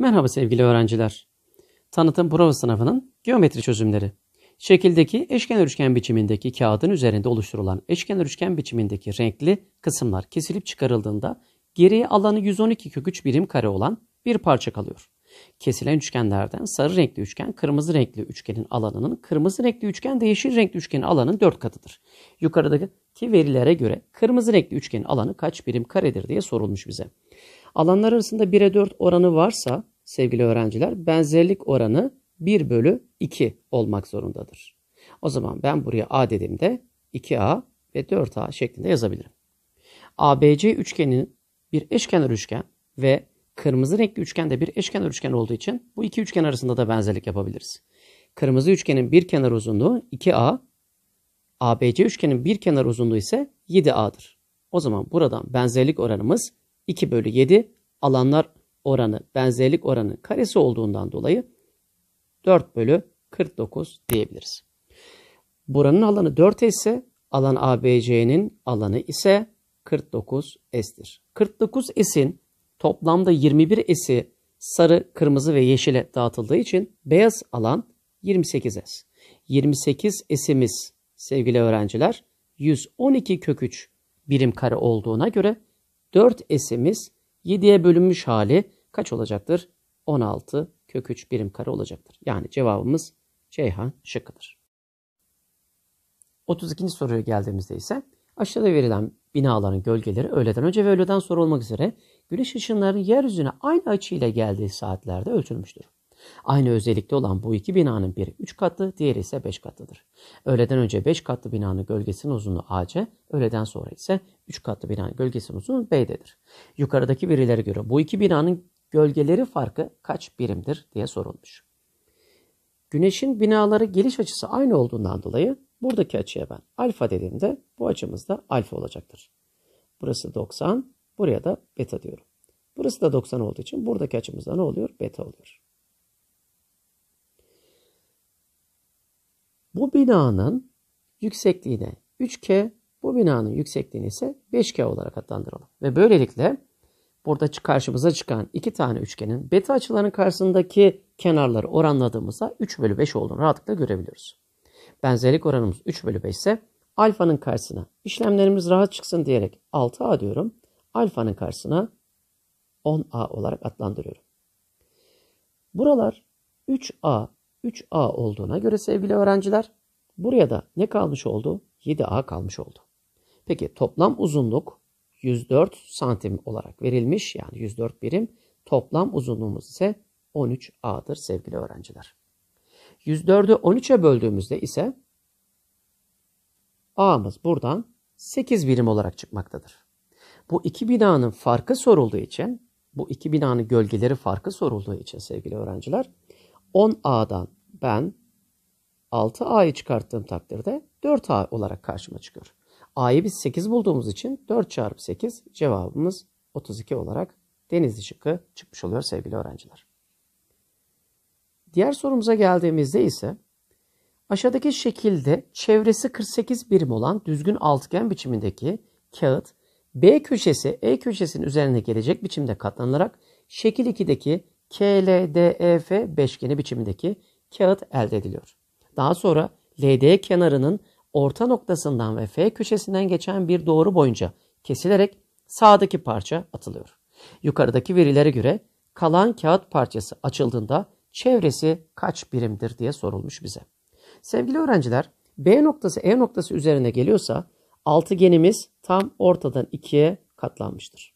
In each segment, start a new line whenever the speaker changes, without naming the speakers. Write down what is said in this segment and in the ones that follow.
Merhaba sevgili öğrenciler. Tanıtım prova sınavının geometri çözümleri. Şekildeki eşkenar üçgen biçimindeki kağıdın üzerinde oluşturulan eşkenar üçgen biçimindeki renkli kısımlar kesilip çıkarıldığında geriye alanı 112 köküç birim kare olan bir parça kalıyor. Kesilen üçgenlerden sarı renkli üçgen kırmızı renkli üçgenin alanının, kırmızı renkli üçgen de yeşil renkli üçgenin alanının 4 katıdır. Yukarıdaki verilere göre kırmızı renkli üçgenin alanı kaç birim karedir diye sorulmuş bize. Alanlar arasında 1'e 4 oranı varsa sevgili öğrenciler benzerlik oranı 1 bölü 2 olmak zorundadır. O zaman ben buraya A dediğimde 2A ve 4A şeklinde yazabilirim. ABC üçgeninin bir eşkenar üçgen ve kırmızı renkli üçgen de bir eşkenar üçgen olduğu için bu iki üçgen arasında da benzerlik yapabiliriz. Kırmızı üçgenin bir kenar uzunluğu 2A, ABC üçgenin bir kenar uzunluğu ise 7A'dır. O zaman buradan benzerlik oranımız 2 bölü 7 alanlar oranı, benzerlik oranı karesi olduğundan dolayı 4 bölü 49 diyebiliriz. Buranın alanı 4 ise alan ABC'nin alanı ise 49 S'tir. 49 S'in toplamda 21 S'i sarı, kırmızı ve yeşile dağıtıldığı için beyaz alan 28 S. 28 S'imiz sevgili öğrenciler 112 kök 3 birim kare olduğuna göre 4 S'imiz 7'ye bölünmüş hali kaç olacaktır? 16 kök 3 birim kare olacaktır. Yani cevabımız Ceyhan şıkkıdır. 32. soruya geldiğimizde ise aşağıda verilen binaların gölgeleri öğleden önce ve öğleden sonra olmak üzere güneş ışınları yeryüzüne aynı açıyla geldiği saatlerde ölçülmüştür. Aynı özellikte olan bu iki binanın biri 3 katlı, diğeri ise 5 katlıdır. Öğleden önce 5 katlı binanın gölgesinin uzunluğu AC, öğleden sonra ise 3 katlı binanın gölgesinin uzunluğu B'dedir. Yukarıdaki verilere göre bu iki binanın gölgeleri farkı kaç birimdir diye sorulmuş. Güneşin binaları geliş açısı aynı olduğundan dolayı buradaki açıya ben alfa dediğimde bu açımız da alfa olacaktır. Burası 90, buraya da beta diyorum. Burası da 90 olduğu için buradaki açımızda ne oluyor? Beta oluyor. Bu binanın yüksekliğine 3K, bu binanın yüksekliğini ise 5K olarak adlandıralım. Ve böylelikle burada karşımıza çıkan iki tane üçgenin beta açılarının karşısındaki kenarları oranladığımızda 3 bölü 5 olduğunu rahatlıkla görebiliyoruz. Benzerlik oranımız 3 bölü 5 ise alfanın karşısına işlemlerimiz rahat çıksın diyerek 6a diyorum. Alfanın karşısına 10a olarak adlandırıyorum. Buralar 3a 3a olduğuna göre sevgili öğrenciler buraya da ne kalmış oldu? 7a kalmış oldu. Peki toplam uzunluk 104 santim olarak verilmiş. Yani 104 birim. Toplam uzunluğumuz ise 13 A'dır sevgili öğrenciler. 104'ü 13'e böldüğümüzde ise A'mız buradan 8 birim olarak çıkmaktadır. Bu iki binanın farkı sorulduğu için, bu iki binanın gölgeleri farkı sorulduğu için sevgili öğrenciler, 10A'dan ben 6A'yı çıkarttığım takdirde 4A olarak karşıma çıkıyor. A'yı biz 8 bulduğumuz için 4 çarpı 8 cevabımız 32 olarak denizli şıkkı çıkmış oluyor sevgili öğrenciler. Diğer sorumuza geldiğimizde ise aşağıdaki şekilde çevresi 48 birim olan düzgün altıgen biçimindeki kağıt B köşesi E köşesinin üzerine gelecek biçimde katlanarak şekil 2'deki KLDEF beşgeni biçimindeki kağıt elde ediliyor. Daha sonra LD kenarının orta noktasından ve F köşesinden geçen bir doğru boyunca kesilerek sağdaki parça atılıyor. Yukarıdaki verilere göre kalan kağıt parçası açıldığında çevresi kaç birimdir diye sorulmuş bize. Sevgili öğrenciler, B noktası E noktası üzerine geliyorsa altıgenimiz tam ortadan ikiye katlanmıştır.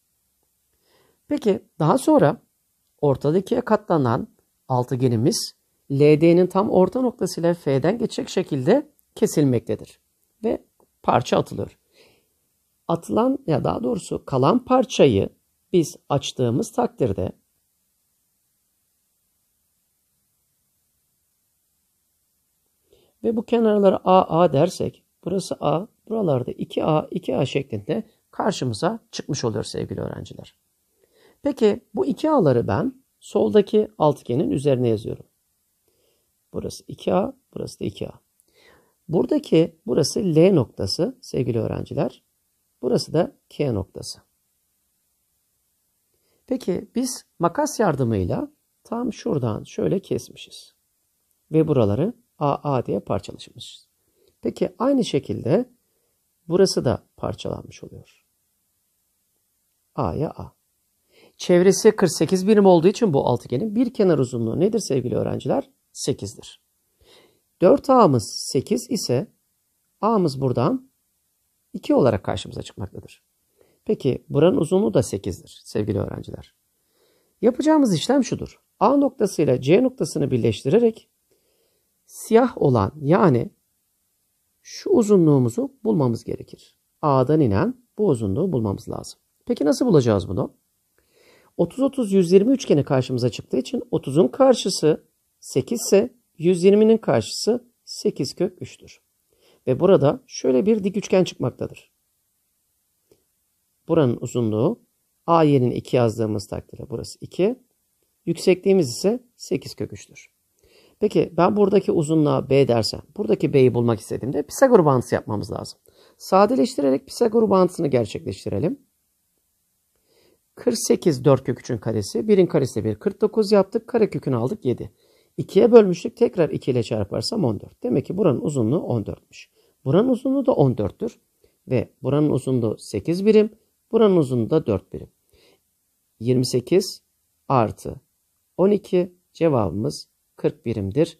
Peki daha sonra ortada ikiye katlanan altıgenimiz LD'nin tam orta noktası ile F'den geçecek şekilde kesilmektedir ve parça atılıyor. Atılan ya daha doğrusu kalan parçayı biz açtığımız takdirde ve bu kenarlara A, A dersek burası A, buralarda 2A, 2A şeklinde karşımıza çıkmış oluyor sevgili öğrenciler. Peki bu 2A'ları ben soldaki altıgenin üzerine yazıyorum. Burası 2A, burası da 2A. Buradaki burası L noktası sevgili öğrenciler. Burası da K noktası. Peki biz makas yardımıyla tam şuradan şöyle kesmişiz. Ve buraları AA diye parçalamışız. Peki aynı şekilde burası da parçalanmış oluyor. A'ya A. Çevresi 48 birim olduğu için bu altıgenin bir kenar uzunluğu nedir sevgili öğrenciler? 8'dir. 4A'mız 8 ise A'mız buradan 2 olarak karşımıza çıkmaktadır. Peki buranın uzunluğu da 8'dir sevgili öğrenciler. Yapacağımız işlem şudur. A noktasıyla C noktasını birleştirerek siyah olan yani şu uzunluğumuzu bulmamız gerekir. A'dan inen bu uzunluğu bulmamız lazım. Peki nasıl bulacağız bunu? 30-30-120 üçgeni karşımıza çıktığı için 30'un karşısı 8 ise 120'nin karşısı 8 kök 3'tür. Ve burada şöyle bir dik üçgen çıkmaktadır. Buranın uzunluğu A yerine 2 yazdığımız takdirde burası 2. Yüksekliğimiz ise 8 kök 3'tür. Peki ben buradaki uzunluğa B dersem, buradaki B'yi bulmak istediğimde Pisagor bağıntısı yapmamız lazım. Sadeleştirerek Pisagor bağıntısını gerçekleştirelim. 48 4 kök 3'ün karesi, 1'in karesi de 1, 49 yaptık, kare kökünü aldık 7. 2'ye bölmüştük. Tekrar 2 ile çarparsam 14. Demek ki buranın uzunluğu 14'müş. Buranın uzunluğu da 14'tür. Ve buranın uzunluğu 8 birim. Buranın uzunluğu da 4 birim. 28 artı 12 cevabımız 40 birimdir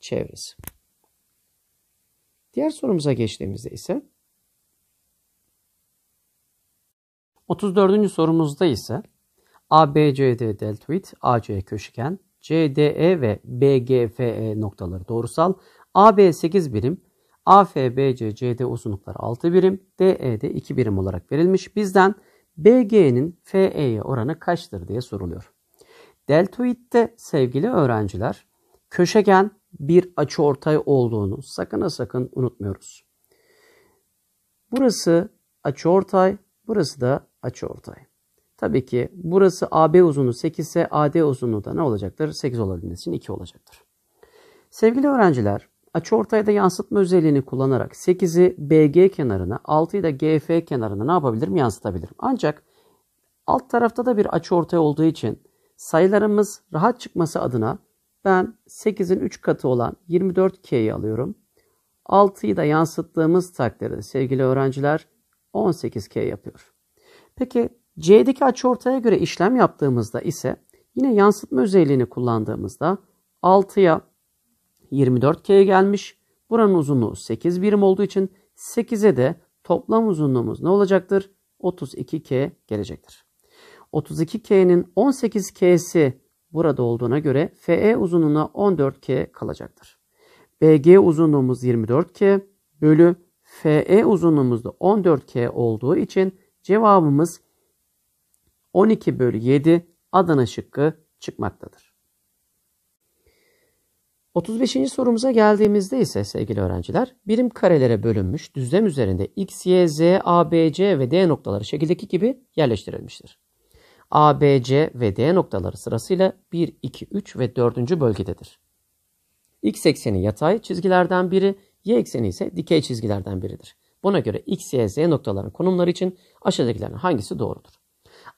çevresi. Diğer sorumuza geçtiğimizde ise 34. sorumuzda ise ABCD deltoid, AC köşegen, CDE ve BGFE noktaları doğrusal. AB 8 birim, AFBC, CD uzunlukları 6 birim, e DE 2 birim olarak verilmiş. Bizden BG'nin FE'ye oranı kaçtır diye soruluyor. Deltoid'de sevgili öğrenciler köşegen bir açıortay olduğunu sakın ha sakın unutmuyoruz. Burası açıortay, burası da açıortay. Tabii ki burası AB uzunluğu 8 ise AD uzunluğu da ne olacaktır? 8 olabilmesi için 2 olacaktır. Sevgili öğrenciler, açıortayda yansıtma özelliğini kullanarak 8'i BG kenarına, 6'yı da GF kenarına ne yapabilirim? Yansıtabilirim. Ancak alt tarafta da bir açıortay olduğu için sayılarımız rahat çıkması adına ben 8'in 3 katı olan 24K'yi alıyorum. 6'yı da yansıttığımız takdirde sevgili öğrenciler 18K yapıyor. Peki C'deki açıortaya göre işlem yaptığımızda ise yine yansıtma özelliğini kullandığımızda 6'ya 24K gelmiş. Buranın uzunluğu 8 birim olduğu için 8'e de toplam uzunluğumuz ne olacaktır? 32K gelecektir. 32K'nin 18K'si burada olduğuna göre FE uzunluğuna 14K kalacaktır. BG uzunluğumuz 24K bölü FE uzunluğumuz da 14K olduğu için cevabımız 12 bölü 7 Adana şıkkı çıkmaktadır. 35. sorumuza geldiğimizde ise sevgili öğrenciler birim karelere bölünmüş düzlem üzerinde x, y, z, a, b, c ve d noktaları şekildeki gibi yerleştirilmiştir. A, B, C ve D noktaları sırasıyla 1, 2, 3 ve 4. bölgededir. X ekseni yatay çizgilerden biri, Y ekseni ise dikey çizgilerden biridir. Buna göre X, Y, Z noktaların konumları için aşağıdakilerden hangisi doğrudur?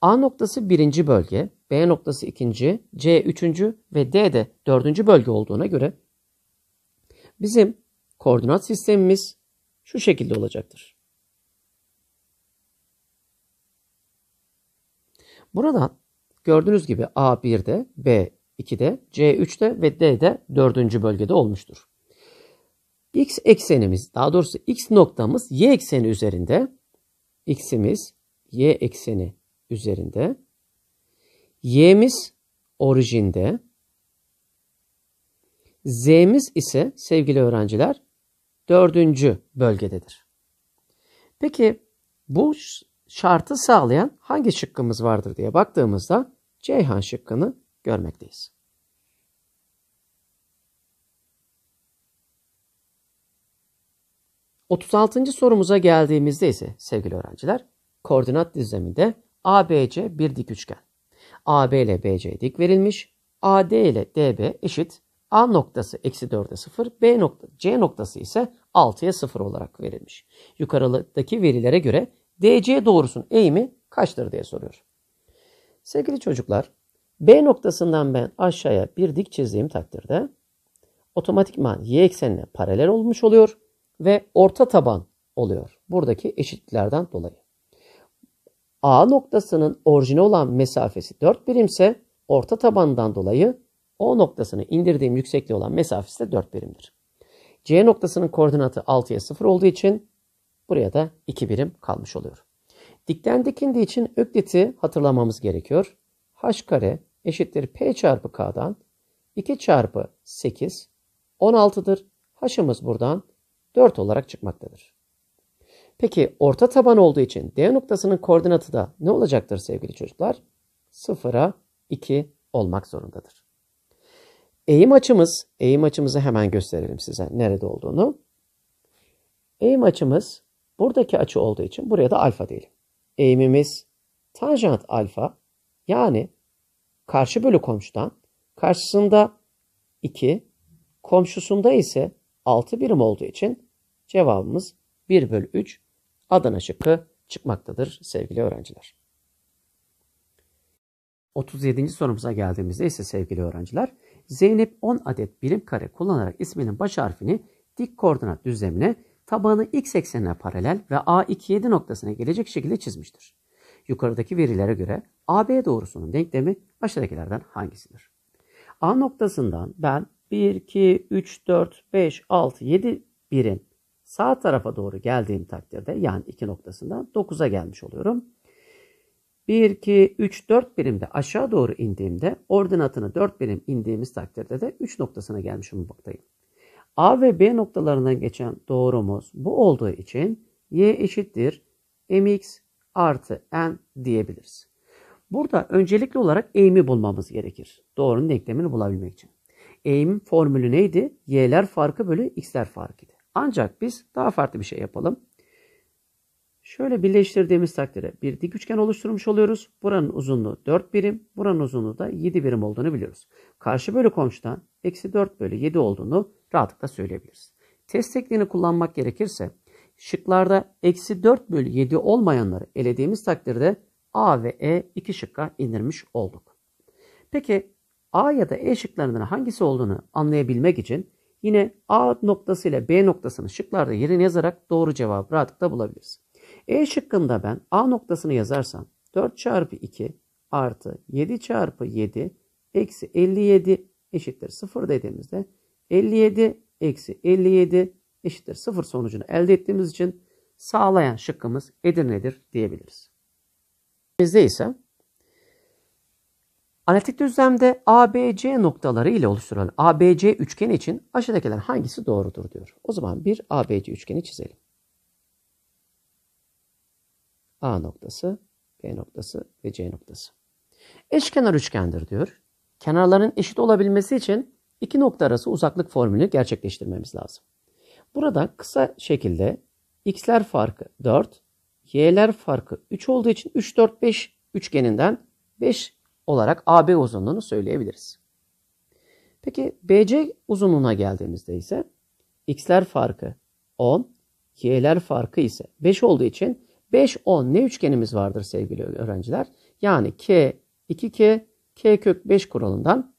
A noktası birinci bölge, B noktası ikinci, C üçüncü ve D de dördüncü bölge olduğuna göre bizim koordinat sistemimiz şu şekilde olacaktır. Burada gördüğünüz gibi A 1'de, B 2'de, C 3'te ve D de dördüncü bölgede olmuştur. X eksenimiz, daha doğrusu X noktamız Y ekseni üzerinde. X'imiz Y ekseni üzerinde. Y'miz orijinde. Z'miz ise sevgili öğrenciler dördüncü bölgededir. Peki bu şartı sağlayan hangi şıkkımız vardır diye baktığımızda Ceyhan şıkkını görmekteyiz. Otuz altıncı sorumuza geldiğimizde ise sevgili öğrenciler koordinat düzleminde ABC bir dik üçgen. AB ile BC dik verilmiş. AD ile DB eşit. A noktası eksi 4'e 0, B nokta, C noktası ise 6'ya 0 olarak verilmiş. Yukarıdaki verilere göre DC doğrusunun eğimi kaçtır diye soruyor. Sevgili çocuklar, B noktasından ben aşağıya bir dik çizdiğim takdirde otomatikman y eksenine paralel olmuş oluyor ve orta taban oluyor. Buradaki eşitliklerden dolayı. A noktasının orijine olan mesafesi 4 birimse orta tabandan dolayı O noktasını indirdiğim yüksekliği olan mesafesi de 4 birimdir. C noktasının koordinatı 6'ya 0 olduğu için buraya da 2 birim kalmış oluyor. Dikten dikindiği için ökliti hatırlamamız gerekiyor. H kare eşittir P çarpı K'dan 2 çarpı 8 16'dır. H'ımız buradan 4 olarak çıkmaktadır. Peki orta taban olduğu için D noktasının koordinatı da ne olacaktır sevgili çocuklar? 0'a 2 olmak zorundadır. Eğim açımız, eğim açımızı hemen gösterelim size nerede olduğunu. Eğim açımız buradaki açı olduğu için buraya da alfa diyelim. Eğimimiz tanjant alfa yani karşı bölü komşudan karşısında 2 komşusunda ise 6 birim olduğu için cevabımız 1 bölü 3 Adana şıkkı çıkmaktadır sevgili öğrenciler. 37. sorumuza geldiğimizde ise sevgili öğrenciler, Zeynep 10 adet birim kare kullanarak isminin baş harfini dik koordinat düzlemine tabanı x eksenine paralel ve A27 noktasına gelecek şekilde çizmiştir. Yukarıdaki verilere göre AB doğrusunun denklemi aşağıdakilerden hangisidir? A noktasından ben 1, 2, 3, 4, 5, 6, 7 birim Sağ tarafa doğru geldiğim takdirde yani 2 noktasından 9'a gelmiş oluyorum. 1, 2, 3, 4 birimde aşağı doğru indiğimde ordinatını 4 birim indiğimiz takdirde de 3 noktasına gelmiş bulunmaktayım. A ve B noktalarından geçen doğrumuz bu olduğu için y eşittir mx artı n diyebiliriz. Burada öncelikli olarak eğimi bulmamız gerekir. Doğrunun denklemini bulabilmek için. Eğimin formülü neydi? Y'ler farkı bölü x'ler farkıydı. Ancak biz daha farklı bir şey yapalım. Şöyle birleştirdiğimiz takdirde bir dik üçgen oluşturmuş oluyoruz. Buranın uzunluğu 4 birim, buranın uzunluğu da 7 birim olduğunu biliyoruz. Karşı bölü komşudan eksi 4 bölü 7 olduğunu rahatlıkla söyleyebiliriz. Test tekniğini kullanmak gerekirse şıklarda eksi 4 bölü 7 olmayanları elediğimiz takdirde A ve E iki şıkka indirmiş olduk. Peki A ya da E şıklarından hangisi olduğunu anlayabilmek için Yine A noktası ile B noktasını şıklarda yerine yazarak doğru cevabı rahatlıkla bulabiliriz. E şıkkında ben A noktasını yazarsam 4 çarpı 2 artı 7 çarpı 7 eksi 57 eşittir 0 dediğimizde 57 eksi 57 eşittir 0 sonucunu elde ettiğimiz için sağlayan şıkkımız Edirne'dir diyebiliriz. Bizde ise Analitik düzlemde ABC noktaları ile oluşturulan ABC üçgen için aşağıdakilerden hangisi doğrudur diyor. O zaman bir ABC üçgeni çizelim. A noktası, B noktası ve C noktası. Eşkenar üçgendir diyor. Kenarların eşit olabilmesi için iki nokta arası uzaklık formülünü gerçekleştirmemiz lazım. Burada kısa şekilde x'ler farkı 4, y'ler farkı 3 olduğu için 3, 4, 5 üçgeninden 5 olarak AB uzunluğunu söyleyebiliriz. Peki BC uzunluğuna geldiğimizde ise x'ler farkı 10, y'ler farkı ise 5 olduğu için 5, 10 ne üçgenimiz vardır sevgili öğrenciler? Yani k, 2k, k kök 5 kuralından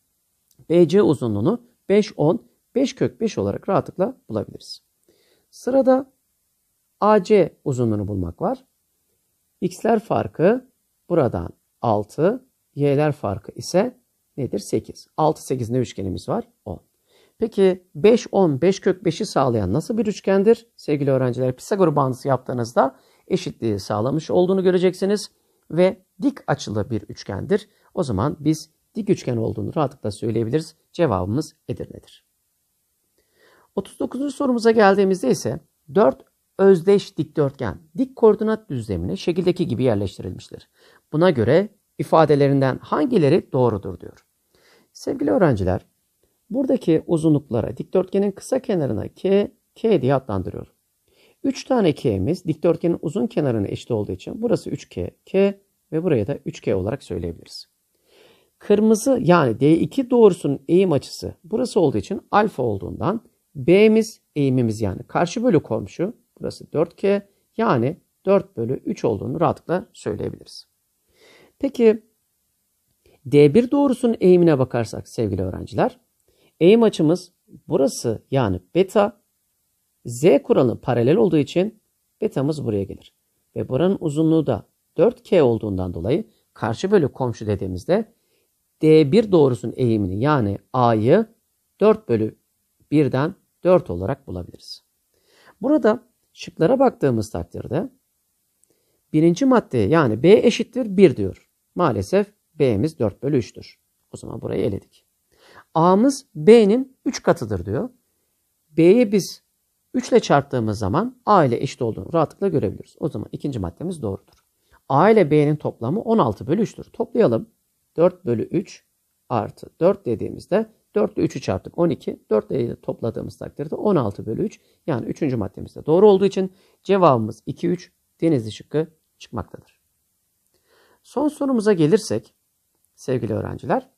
BC uzunluğunu 5, 10, 5 kök 5 olarak rahatlıkla bulabiliriz. Sırada AC uzunluğunu bulmak var. X'ler farkı buradan 6, y'ler farkı ise nedir? 8. 6, 8 ne üçgenimiz var? 10. Peki 5, 10, 5 kök 5'i sağlayan nasıl bir üçgendir? Sevgili öğrenciler Pisagor bağıntısı yaptığınızda eşitliği sağlamış olduğunu göreceksiniz. Ve dik açılı bir üçgendir. O zaman biz dik üçgen olduğunu rahatlıkla söyleyebiliriz. Cevabımız Edirne'dir. 39. sorumuza geldiğimizde ise 4 özdeş dikdörtgen dik koordinat düzlemine şekildeki gibi yerleştirilmiştir. Buna göre ifadelerinden hangileri doğrudur diyor. Sevgili öğrenciler, buradaki uzunluklara dikdörtgenin kısa kenarına k, k diye adlandırıyorum. 3 tane k'miz dikdörtgenin uzun kenarına eşit olduğu için burası 3k, k ve buraya da 3k olarak söyleyebiliriz. Kırmızı yani D2 doğrusunun eğim açısı burası olduğu için alfa olduğundan B'miz eğimimiz yani karşı bölü komşu burası 4K yani 4 bölü 3 olduğunu rahatlıkla söyleyebiliriz. Peki D1 doğrusunun eğimine bakarsak sevgili öğrenciler. Eğim açımız burası yani beta z kuralı paralel olduğu için betamız buraya gelir. Ve buranın uzunluğu da 4k olduğundan dolayı karşı bölü komşu dediğimizde D1 doğrusunun eğimini yani A'yı 4 bölü 1'den 4 olarak bulabiliriz. Burada şıklara baktığımız takdirde birinci madde yani B eşittir 1 diyor. Maalesef B'miz 4 bölü 3'tür. O zaman burayı eledik. A'mız B'nin 3 katıdır diyor. B'yi biz 3 ile çarptığımız zaman A ile eşit olduğunu rahatlıkla görebiliriz. O zaman ikinci maddemiz doğrudur. A ile B'nin toplamı 16 bölü 3'tür. Toplayalım. 4 bölü 3 artı 4 dediğimizde 4 ile 3'ü çarptık 12. 4 ile topladığımız takdirde 16 bölü 3. Yani 3. maddemizde doğru olduğu için cevabımız 2, 3 deniz şıkkı çıkmaktadır. Son sorumuza gelirsek sevgili öğrenciler.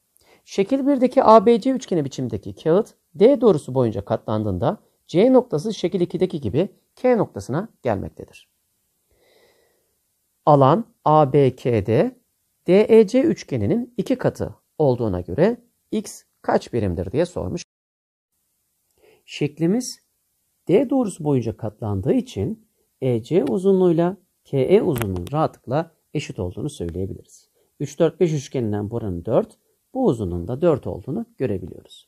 Şekil 1'deki ABC üçgeni biçimdeki kağıt D doğrusu boyunca katlandığında C noktası şekil 2'deki gibi K noktasına gelmektedir. Alan ABKD, DEC üçgeninin iki katı olduğuna göre x kaç birimdir diye sormuş. Şeklimiz D doğrusu boyunca katlandığı için EC uzunluğuyla KE uzunluğu rahatlıkla eşit olduğunu söyleyebiliriz. 3-4-5 üçgeninden buranın 4, bu uzunluğun da 4 olduğunu görebiliyoruz.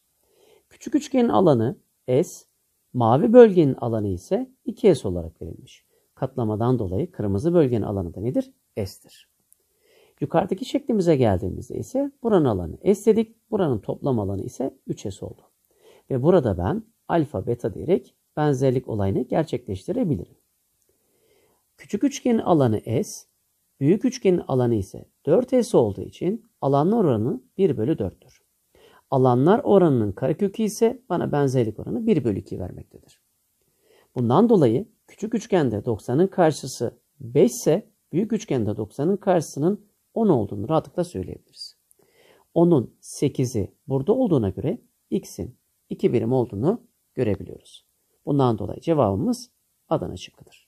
Küçük üçgenin alanı S, mavi bölgenin alanı ise 2S olarak verilmiş. Katlamadan dolayı kırmızı bölgenin alanı da nedir? S'tir. Yukarıdaki şeklimize geldiğimizde ise buranın alanı S dedik, buranın toplam alanı ise 3S oldu. Ve burada ben alfa beta diyerek benzerlik olayını gerçekleştirebilirim. Küçük üçgenin alanı S, Büyük üçgenin alanı ise 4S olduğu için alanlar oranı 1 bölü 4'tür. Alanlar oranının karekökü ise bana benzerlik oranı 1 bölü 2 vermektedir. Bundan dolayı küçük üçgende 90'ın karşısı 5 ise büyük üçgende 90'ın karşısının 10 olduğunu rahatlıkla söyleyebiliriz. 10'un 8'i burada olduğuna göre x'in 2 birim olduğunu görebiliyoruz. Bundan dolayı cevabımız Adana şıkkıdır.